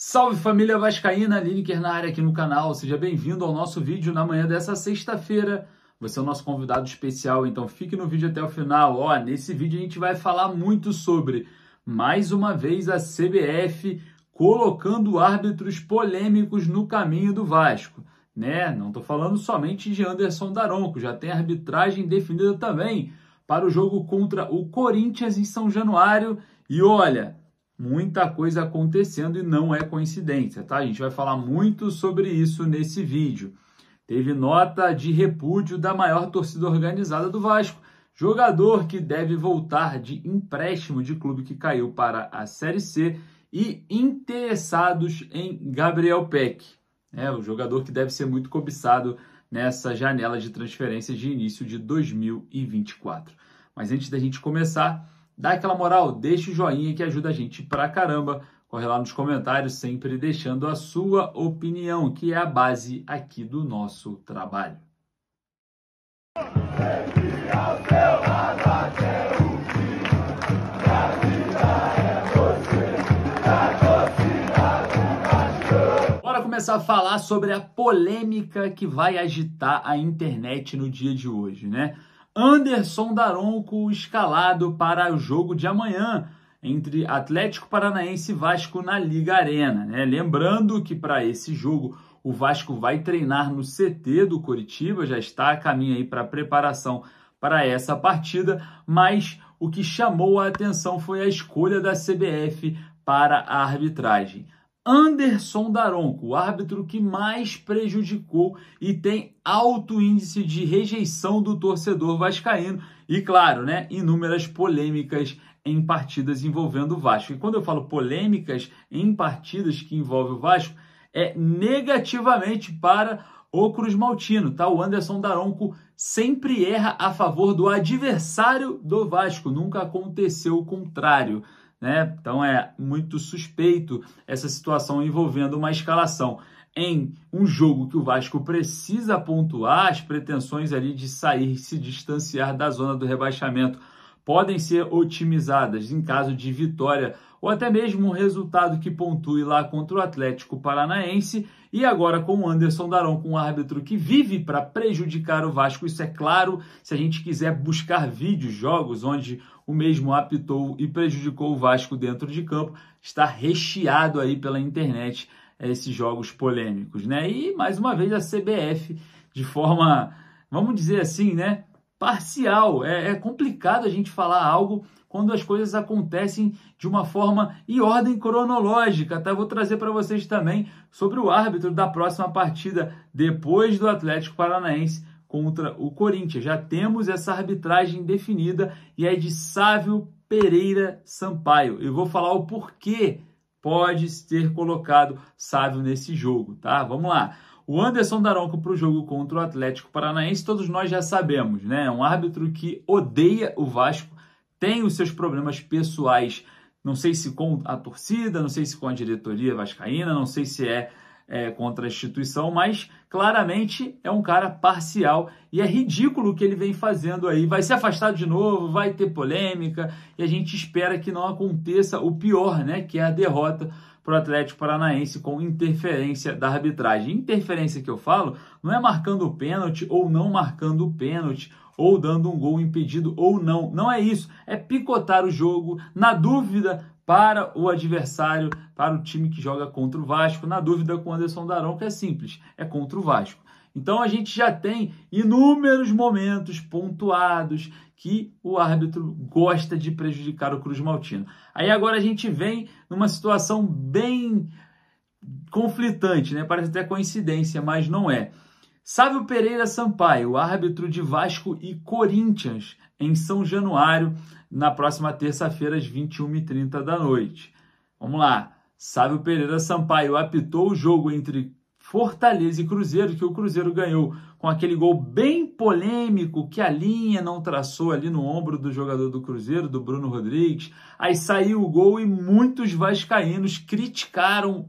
Salve família Vascaína, Lineker na área aqui no canal. Seja bem-vindo ao nosso vídeo na manhã dessa sexta-feira. Você é o nosso convidado especial, então fique no vídeo até o final. Ó, nesse vídeo a gente vai falar muito sobre, mais uma vez, a CBF colocando árbitros polêmicos no caminho do Vasco. Né? Não estou falando somente de Anderson Daronco, já tem arbitragem definida também para o jogo contra o Corinthians em São Januário. E olha, muita coisa acontecendo e não é coincidência, tá? A gente vai falar muito sobre isso nesse vídeo. Teve nota de repúdio da maior torcida organizada do Vasco, jogador que deve voltar de empréstimo de clube que caiu para a Série C e interessados em Gabriel Peck, né? O jogador que deve ser muito cobiçado nessa janela de transferência de início de 2024. Mas antes da gente começar, dá aquela moral, deixa o joinha que ajuda a gente pra caramba. Corre lá nos comentários, sempre deixando a sua opinião, que é a base aqui do nosso trabalho. Bora começar a falar sobre a polêmica que vai agitar a internet no dia de hoje, né? Anderson Daronco escalado para o jogo de amanhã entre Atlético Paranaense e Vasco na Liga Arena. Né? Lembrando que para esse jogo o Vasco vai treinar no CT do Coritiba, já está a caminho aí para preparação para essa partida, mas o que chamou a atenção foi a escolha da CBF para a arbitragem. Anderson Daronco, o árbitro que mais prejudicou e tem alto índice de rejeição do torcedor vascaíno e claro, né, inúmeras polêmicas em partidas envolvendo o Vasco. E quando eu falo polêmicas em partidas que envolvem o Vasco, é negativamente para o Cruz Maltino, tá? O Anderson Daronco sempre erra a favor do adversário do Vasco, nunca aconteceu o contrário. Né? Então é muito suspeito essa situação envolvendo uma escalação em um jogo que o Vasco precisa pontuar as pretensões ali de sair, se distanciar da zona do rebaixamento podem ser otimizadas em caso de vitória ou até mesmo um resultado que pontue lá contra o Atlético Paranaense. E agora com o Anderson Darão, com um árbitro que vive para prejudicar o Vasco, isso é claro. Se a gente quiser buscar vídeos, jogos onde o mesmo apitou e prejudicou o Vasco dentro de campo, está recheado aí pela internet é, esses jogos polêmicos, né? E mais uma vez a CBF de forma, vamos dizer assim, né? parcial. É, é, complicado a gente falar algo quando as coisas acontecem de uma forma e ordem cronológica. Tá? Vou trazer para vocês também sobre o árbitro da próxima partida depois do Atlético Paranaense contra o Corinthians. Já temos essa arbitragem definida e é de Sávio Pereira Sampaio. Eu vou falar o porquê pode ter colocado Sávio nesse jogo, tá? Vamos lá. O Anderson Daronco para o jogo contra o Atlético Paranaense, todos nós já sabemos, né? É um árbitro que odeia o Vasco, tem os seus problemas pessoais, não sei se com a torcida, não sei se com a diretoria vascaína, não sei se é, é contra a instituição, mas claramente é um cara parcial e é ridículo o que ele vem fazendo aí. Vai se afastar de novo, vai ter polêmica e a gente espera que não aconteça o pior, né? Que é a derrota para o Atlético Paranaense com interferência da arbitragem. Interferência que eu falo não é marcando o pênalti ou não marcando o pênalti ou dando um gol impedido ou não. Não é isso. É picotar o jogo na dúvida para o adversário, para o time que joga contra o Vasco. Na dúvida com o Anderson Darão, que é simples, é contra o Vasco. Então a gente já tem inúmeros momentos pontuados que o árbitro gosta de prejudicar o Cruz Maltino. Aí agora a gente vem numa situação bem conflitante, né? Parece até coincidência, mas não é. Sávio Pereira Sampaio, árbitro de Vasco e Corinthians, em São Januário, na próxima terça-feira, às 21h30 da noite. Vamos lá. Sávio Pereira Sampaio apitou o jogo entre Fortaleza e Cruzeiro, que o Cruzeiro ganhou com aquele gol bem polêmico que a linha não traçou ali no ombro do jogador do Cruzeiro, do Bruno Rodrigues. Aí saiu o gol e muitos vascaínos criticaram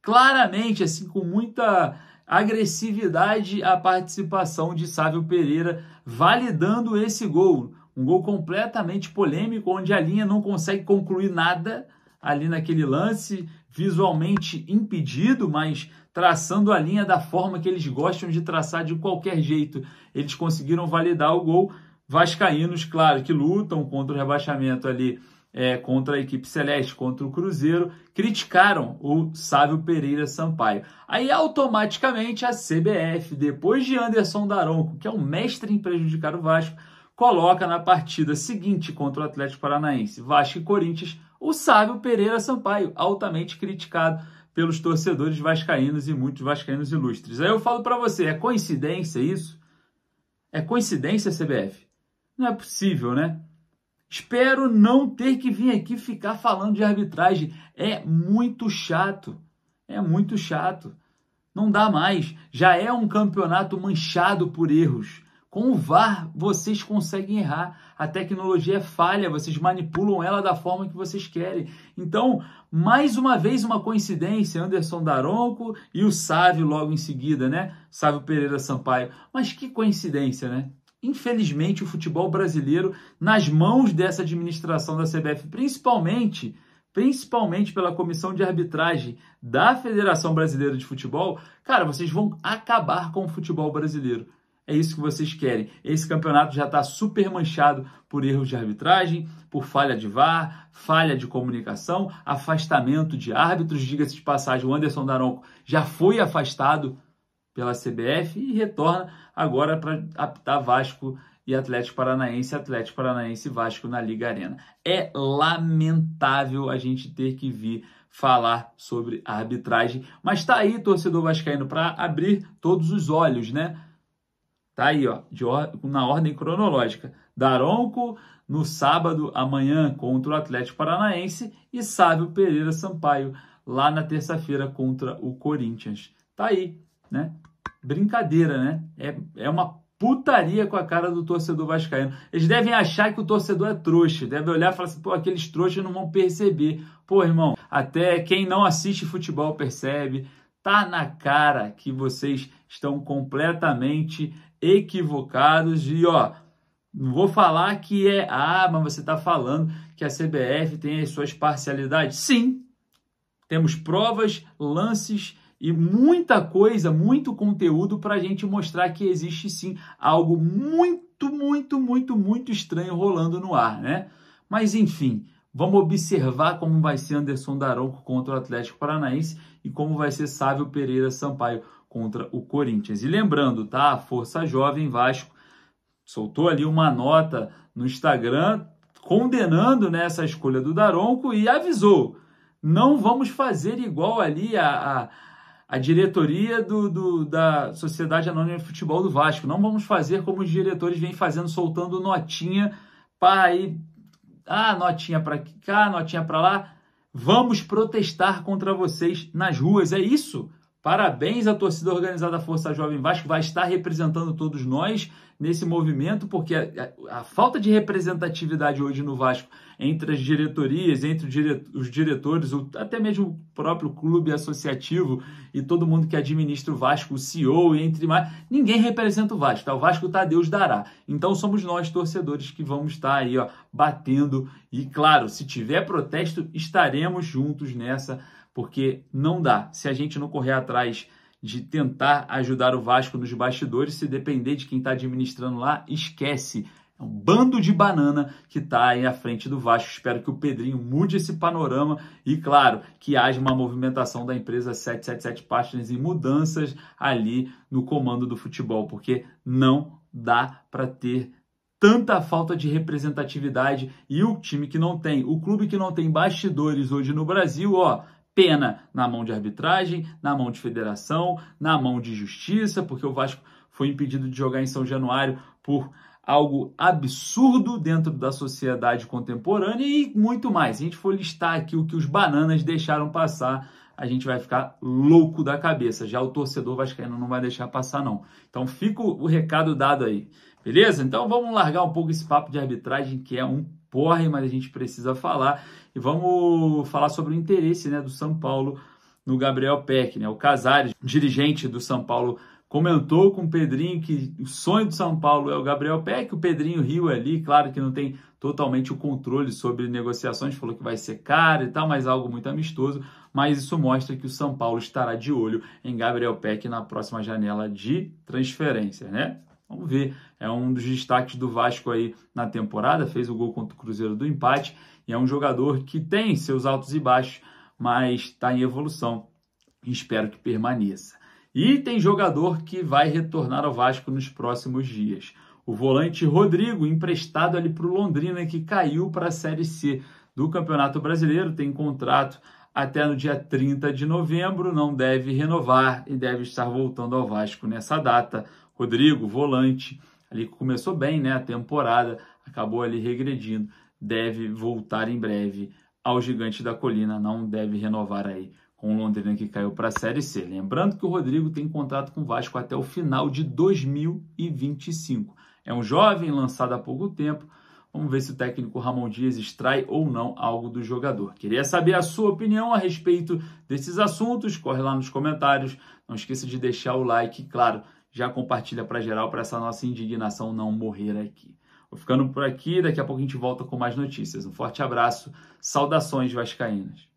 claramente, assim, com muita agressividade, a participação de Sávio Pereira, validando esse gol. Um gol completamente polêmico, onde a linha não consegue concluir nada ali naquele lance, visualmente impedido, mas traçando a linha da forma que eles gostam de traçar de qualquer jeito. Eles conseguiram validar o gol. Vascaínos, claro, que lutam contra o rebaixamento ali, é, contra a equipe celeste, contra o Cruzeiro, criticaram o Sávio Pereira Sampaio. Aí automaticamente a CBF, depois de Anderson Daronco, que é o mestre em prejudicar o Vasco, coloca na partida seguinte contra o Atlético Paranaense, Vasco e Corinthians, o sábio Pereira Sampaio, altamente criticado pelos torcedores vascaínos e muitos vascaínos ilustres. Aí eu falo para você, é coincidência isso? É coincidência, CBF? Não é possível, né? Espero não ter que vir aqui ficar falando de arbitragem. É muito chato. É muito chato. Não dá mais. Já é um campeonato manchado por erros. Com o VAR, vocês conseguem errar. A tecnologia é falha, vocês manipulam ela da forma que vocês querem. Então, mais uma vez, uma coincidência: Anderson Daronco e o Sávio logo em seguida, né? Sávio Pereira Sampaio. Mas que coincidência, né? Infelizmente, o futebol brasileiro, nas mãos dessa administração da CBF, principalmente principalmente pela comissão de arbitragem da Federação Brasileira de Futebol, cara, vocês vão acabar com o futebol brasileiro. É isso que vocês querem. Esse campeonato já está super manchado por erros de arbitragem, por falha de VAR, falha de comunicação, afastamento de árbitros. Diga-se de passagem, o Anderson Daronco já foi afastado pela CBF e retorna agora para apitar Vasco e Atlético Paranaense, Atlético Paranaense e Vasco na Liga Arena. É lamentável a gente ter que vir falar sobre arbitragem, mas está aí torcedor vascaíno para abrir todos os olhos, né? Tá aí, ó, or na ordem cronológica. Daronco no sábado amanhã contra o Atlético Paranaense e Sábio Pereira Sampaio lá na terça-feira contra o Corinthians. Tá aí, né? Brincadeira, né? É, é uma putaria com a cara do torcedor vascaíno. Eles devem achar que o torcedor é trouxa, deve olhar e falar assim, pô, aqueles trouxas não vão perceber. Pô, irmão, até quem não assiste futebol percebe. Tá na cara que vocês estão completamente equivocados de, ó, não vou falar que é, ah, mas você está falando que a CBF tem as suas parcialidades. Sim, temos provas, lances e muita coisa, muito conteúdo para a gente mostrar que existe sim algo muito, muito, muito, muito estranho rolando no ar, né? Mas enfim, vamos observar como vai ser Anderson Daronco contra o Atlético Paranaense e como vai ser Sávio Pereira Sampaio contra o Corinthians. E lembrando, tá? A Força Jovem Vasco soltou ali uma nota no Instagram condenando né, essa escolha do Daronco e avisou: não vamos fazer igual ali a, a, a diretoria do, do, da Sociedade Anônima de Futebol do Vasco. Não vamos fazer como os diretores vêm fazendo, soltando notinha para aí. Ah, notinha para cá, notinha para lá. Vamos protestar contra vocês nas ruas. É isso Parabéns à torcida organizada Força Jovem Vasco, vai estar representando todos nós nesse movimento, porque a, a, a falta de representatividade hoje no Vasco entre as diretorias, entre os diretores, o, até mesmo o próprio clube associativo e todo mundo que administra o Vasco, o CEO, entre mais, ninguém representa o Vasco, tá? O Vasco tá Deus dará. Então somos nós, torcedores, que vamos estar aí, ó, batendo. E claro, se tiver protesto, estaremos juntos nessa porque não dá. Se a gente não correr atrás de tentar ajudar o Vasco nos bastidores, se depender de quem está administrando lá, esquece. É um bando de banana que está aí à frente do Vasco. Espero que o Pedrinho mude esse panorama e, claro, que haja uma movimentação da empresa 777 Partners e mudanças ali no comando do futebol, porque não dá para ter tanta falta de representatividade e o time que não tem, o clube que não tem bastidores hoje no Brasil, ó, pena na mão de arbitragem, na mão de federação, na mão de justiça, porque o Vasco foi impedido de jogar em São Januário por algo absurdo dentro da sociedade contemporânea e muito mais. a gente for listar aqui o que os bananas deixaram passar, a gente vai ficar louco da cabeça. Já o torcedor vascaíno não vai deixar passar não. Então fica o recado dado aí. Beleza? Então vamos largar um pouco esse papo de arbitragem que é um porre, mas a gente precisa falar. E vamos falar sobre o interesse né, do São Paulo no Gabriel Peck. Né? O Casares, dirigente do São Paulo, comentou com o Pedrinho que o sonho do São Paulo é o Gabriel Peck. O Pedrinho riu ali, claro que não tem totalmente o controle sobre negociações, falou que vai ser caro e tal, mas algo muito amistoso. Mas isso mostra que o São Paulo estará de olho em Gabriel Peck na próxima janela de transferência, né? Vamos ver. É um dos destaques do Vasco aí na temporada. Fez o gol contra o Cruzeiro do empate. E é um jogador que tem seus altos e baixos, mas está em evolução. Espero que permaneça. E tem jogador que vai retornar ao Vasco nos próximos dias. O volante Rodrigo, emprestado ali para o Londrina, que caiu para a Série C do Campeonato Brasileiro, tem contrato até no dia 30 de novembro, não deve renovar e deve estar voltando ao Vasco nessa data. Rodrigo, volante, ali que começou bem né, a temporada, acabou ali regredindo, deve voltar em breve ao Gigante da Colina, não deve renovar aí com o Londrina que caiu para a Série C. Lembrando que o Rodrigo tem contrato com o Vasco até o final de 2025. É um jovem lançado há pouco tempo. Vamos ver se o técnico Ramon Dias extrai ou não algo do jogador. Queria saber a sua opinião a respeito desses assuntos. Corre lá nos comentários. Não esqueça de deixar o like, claro já compartilha para geral para essa nossa indignação não morrer aqui. Vou ficando por aqui, daqui a pouco a gente volta com mais notícias. Um forte abraço, saudações vascaínas.